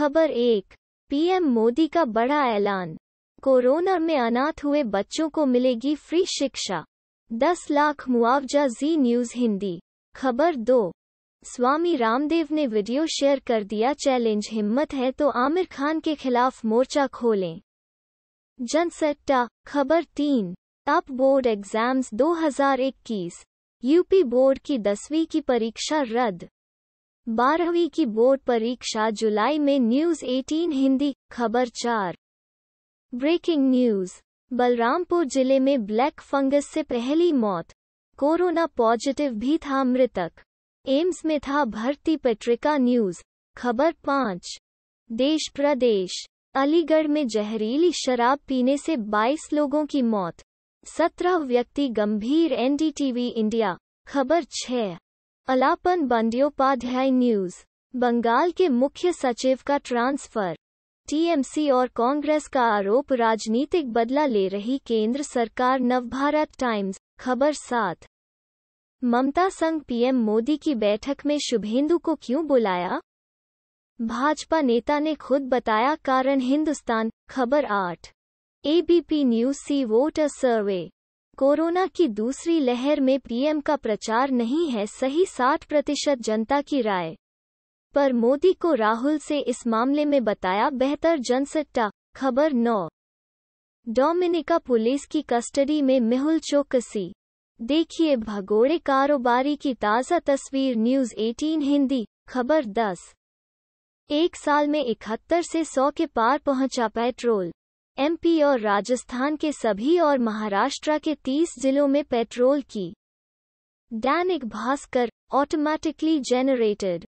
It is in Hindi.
खबर एक पीएम मोदी का बड़ा ऐलान कोरोना में अनाथ हुए बच्चों को मिलेगी फ्री शिक्षा दस लाख मुआवजा जी न्यूज हिंदी खबर दो स्वामी रामदेव ने वीडियो शेयर कर दिया चैलेंज हिम्मत है तो आमिर खान के खिलाफ मोर्चा खोलें जनसट्टा खबर तीन UP board exams 2021 UP board की दसवीं की परीक्षा रद्द बारहवीं की बोर्ड परीक्षा जुलाई में न्यूज 18 हिंदी खबर चार ब्रेकिंग न्यूज बलरामपुर जिले में ब्लैक फंगस से पहली मौत कोरोना पॉजिटिव भी था मृतक एम्स में था भर्ती पत्रिका न्यूज खबर पाँच देश प्रदेश अलीगढ़ में जहरीली शराब पीने से 22 लोगों की मौत सत्रह व्यक्ति गंभीर एनडीटीवी इंडिया खबर छह अलापन बंडियोपाध्याय न्यूज बंगाल के मुख्य सचिव का ट्रांसफर टीएमसी और कांग्रेस का आरोप राजनीतिक बदला ले रही केंद्र सरकार नवभारत टाइम्स खबर सात ममता संग पीएम मोदी की बैठक में शुभेंदु को क्यों बुलाया भाजपा नेता ने खुद बताया कारण हिंदुस्तान खबर आठ ABP news C voter survey corona की दूसरी लहर में पीएम का प्रचार नहीं है सही 60 प्रतिशत जनता की राय पर मोदी को राहुल से इस मामले में बताया बेहतर जनसट्टा खबर नौ डोमिनिका पुलिस की कस्टडी में मेहुल चौकसी देखिए भगोड़े कारोबारी की ताज़ा तस्वीर न्यूज़ 18 हिंदी खबर 10 एक साल में इकहत्तर से सौ के पार पहुंचा पेट्रोल एमपी और राजस्थान के सभी और महाराष्ट्र के 30 जिलों में पेट्रोल की दैनिक भास्कर ऑटोमैटिकली जेनरेटेड